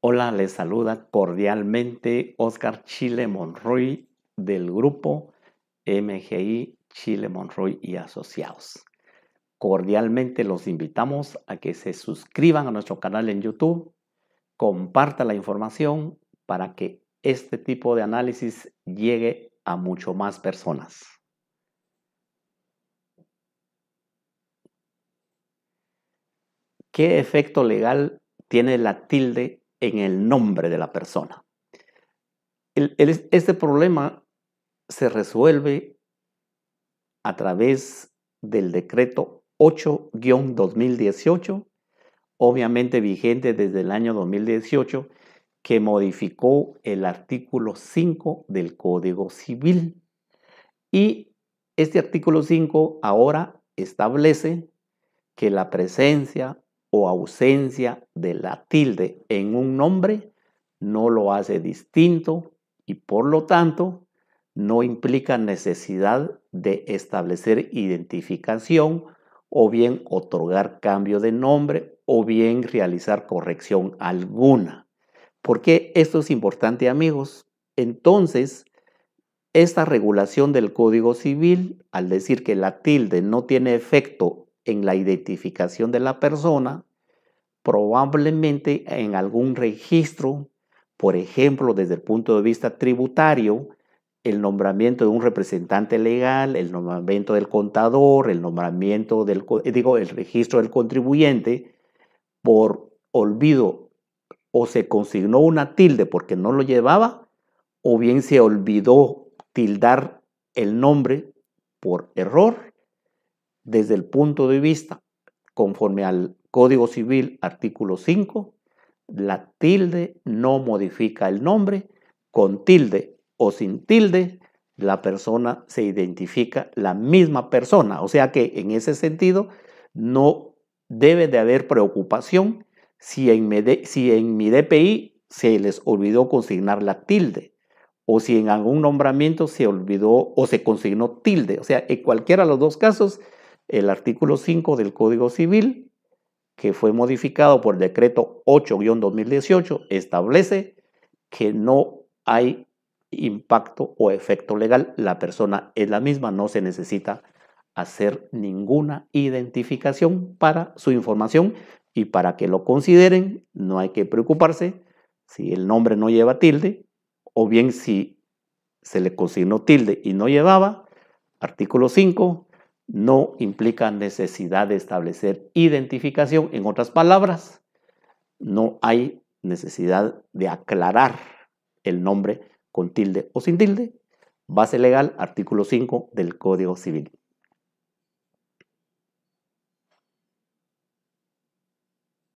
Hola, les saluda cordialmente Oscar Chile Monroy del grupo MGI Chile Monroy y Asociados. Cordialmente los invitamos a que se suscriban a nuestro canal en YouTube, compartan la información para que este tipo de análisis llegue a mucho más personas. ¿Qué efecto legal tiene la tilde en el nombre de la persona. este problema se resuelve a través del decreto 8-2018, obviamente vigente desde el año 2018, que modificó el artículo 5 del Código Civil. Y este artículo 5 ahora establece que la presencia o ausencia de la tilde en un nombre no lo hace distinto y por lo tanto no implica necesidad de establecer identificación o bien otorgar cambio de nombre o bien realizar corrección alguna. ¿Por qué esto es importante amigos? Entonces, esta regulación del Código Civil, al decir que la tilde no tiene efecto en la identificación de la persona, probablemente en algún registro, por ejemplo, desde el punto de vista tributario, el nombramiento de un representante legal, el nombramiento del contador, el nombramiento del, eh, digo, el registro del contribuyente, por olvido o se consignó una tilde porque no lo llevaba, o bien se olvidó tildar el nombre por error, desde el punto de vista, conforme al Código Civil, artículo 5, la tilde no modifica el nombre, con tilde o sin tilde, la persona se identifica la misma persona. O sea que en ese sentido no debe de haber preocupación si en, mi, si en mi DPI se les olvidó consignar la tilde o si en algún nombramiento se olvidó o se consignó tilde. O sea, en cualquiera de los dos casos el artículo 5 del Código Civil, que fue modificado por el decreto 8-2018, establece que no hay impacto o efecto legal. La persona es la misma, no se necesita hacer ninguna identificación para su información y para que lo consideren no hay que preocuparse si el nombre no lleva tilde o bien si se le consignó tilde y no llevaba. Artículo 5, no implica necesidad de establecer identificación. En otras palabras, no hay necesidad de aclarar el nombre con tilde o sin tilde. Base legal, artículo 5 del Código Civil.